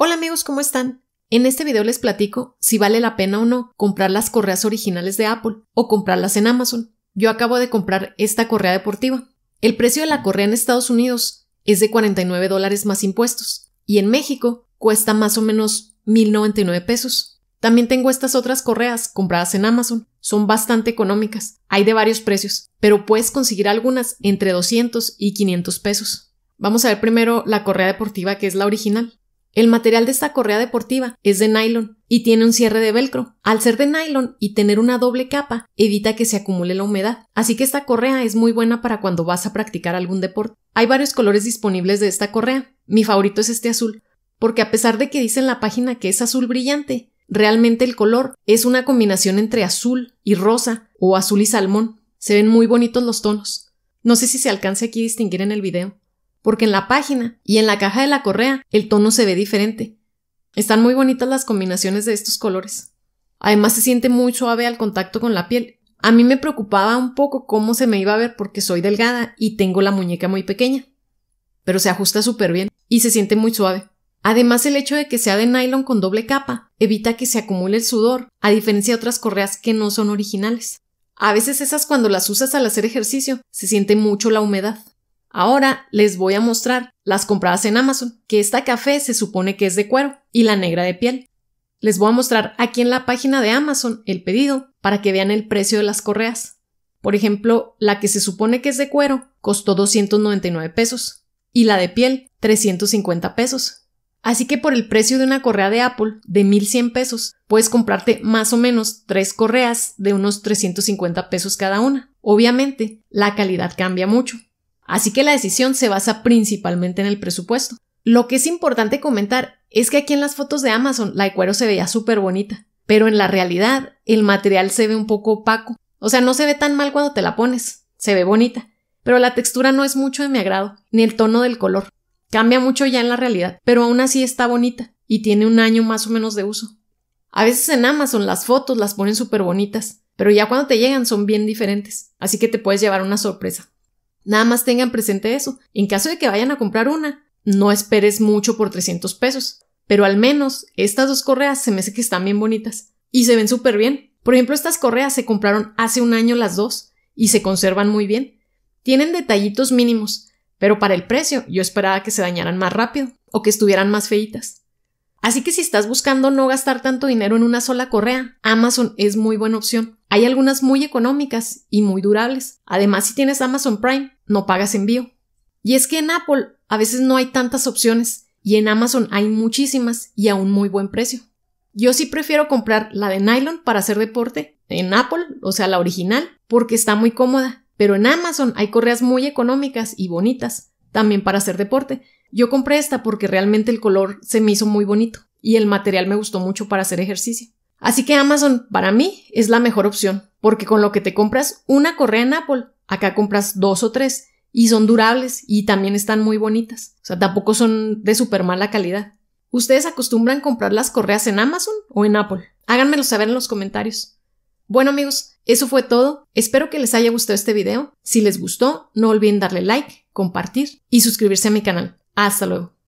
Hola amigos, ¿cómo están? En este video les platico si vale la pena o no comprar las correas originales de Apple o comprarlas en Amazon. Yo acabo de comprar esta correa deportiva. El precio de la correa en Estados Unidos es de 49 dólares más impuestos y en México cuesta más o menos 1099 pesos. También tengo estas otras correas compradas en Amazon. Son bastante económicas. Hay de varios precios, pero puedes conseguir algunas entre 200 y 500 pesos. Vamos a ver primero la correa deportiva que es la original. El material de esta correa deportiva es de nylon y tiene un cierre de velcro. Al ser de nylon y tener una doble capa, evita que se acumule la humedad. Así que esta correa es muy buena para cuando vas a practicar algún deporte. Hay varios colores disponibles de esta correa. Mi favorito es este azul, porque a pesar de que dice en la página que es azul brillante, realmente el color es una combinación entre azul y rosa o azul y salmón. Se ven muy bonitos los tonos. No sé si se alcance aquí a distinguir en el video porque en la página y en la caja de la correa el tono se ve diferente. Están muy bonitas las combinaciones de estos colores. Además se siente muy suave al contacto con la piel. A mí me preocupaba un poco cómo se me iba a ver porque soy delgada y tengo la muñeca muy pequeña. Pero se ajusta súper bien y se siente muy suave. Además el hecho de que sea de nylon con doble capa evita que se acumule el sudor, a diferencia de otras correas que no son originales. A veces esas cuando las usas al hacer ejercicio se siente mucho la humedad. Ahora les voy a mostrar las compradas en Amazon, que esta café se supone que es de cuero y la negra de piel. Les voy a mostrar aquí en la página de Amazon el pedido para que vean el precio de las correas. Por ejemplo, la que se supone que es de cuero costó 299 pesos y la de piel 350 pesos. Así que por el precio de una correa de Apple de 1100 pesos, puedes comprarte más o menos tres correas de unos 350 pesos cada una. Obviamente, la calidad cambia mucho. Así que la decisión se basa principalmente en el presupuesto. Lo que es importante comentar es que aquí en las fotos de Amazon la de cuero se veía súper bonita, pero en la realidad el material se ve un poco opaco. O sea, no se ve tan mal cuando te la pones, se ve bonita, pero la textura no es mucho de mi agrado, ni el tono del color. Cambia mucho ya en la realidad, pero aún así está bonita y tiene un año más o menos de uso. A veces en Amazon las fotos las ponen súper bonitas, pero ya cuando te llegan son bien diferentes, así que te puedes llevar una sorpresa. Nada más tengan presente eso. En caso de que vayan a comprar una, no esperes mucho por 300 pesos. Pero al menos estas dos correas se me hace que están bien bonitas y se ven súper bien. Por ejemplo, estas correas se compraron hace un año las dos y se conservan muy bien. Tienen detallitos mínimos, pero para el precio yo esperaba que se dañaran más rápido o que estuvieran más feitas. Así que si estás buscando no gastar tanto dinero en una sola correa, Amazon es muy buena opción. Hay algunas muy económicas y muy durables. Además, si tienes Amazon Prime, no pagas envío. Y es que en Apple a veces no hay tantas opciones y en Amazon hay muchísimas y a un muy buen precio. Yo sí prefiero comprar la de nylon para hacer deporte en Apple, o sea, la original, porque está muy cómoda. Pero en Amazon hay correas muy económicas y bonitas, también para hacer deporte. Yo compré esta porque realmente el color se me hizo muy bonito y el material me gustó mucho para hacer ejercicio. Así que Amazon para mí es la mejor opción, porque con lo que te compras una correa en Apple, acá compras dos o tres y son durables y también están muy bonitas. O sea, tampoco son de súper mala calidad. ¿Ustedes acostumbran comprar las correas en Amazon o en Apple? Háganmelo saber en los comentarios. Bueno amigos, eso fue todo. Espero que les haya gustado este video. Si les gustó, no olviden darle like, compartir y suscribirse a mi canal. Hasta luego.